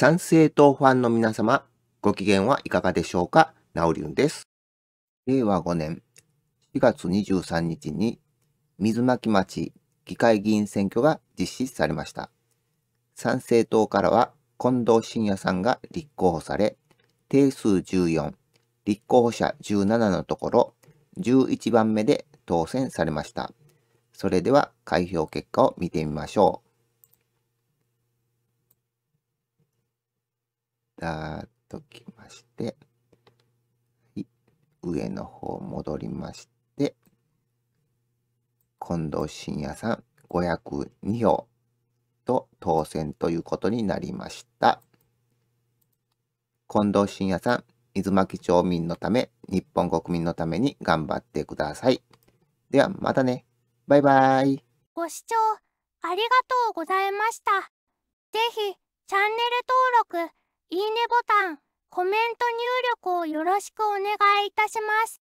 賛成党ファンの皆様、ご機嫌はいかがでしょうかナオリュンです。令和5年4月23日に水巻町議会議員選挙が実施されました。賛成党からは近藤真也さんが立候補され、定数14、立候補者17のところ、11番目で当選されました。それでは開票結果を見てみましょう。ターときまして、はい、上の方戻りまして、近藤信也さん502票と当選ということになりました。近藤信也さん、水巻町民のため、日本国民のために頑張ってください。ではまたね。バイバイ。ご視聴ありがとうございました。ぜひチャンネル登録いいねボタン、コメント入力をよろしくお願いいたします。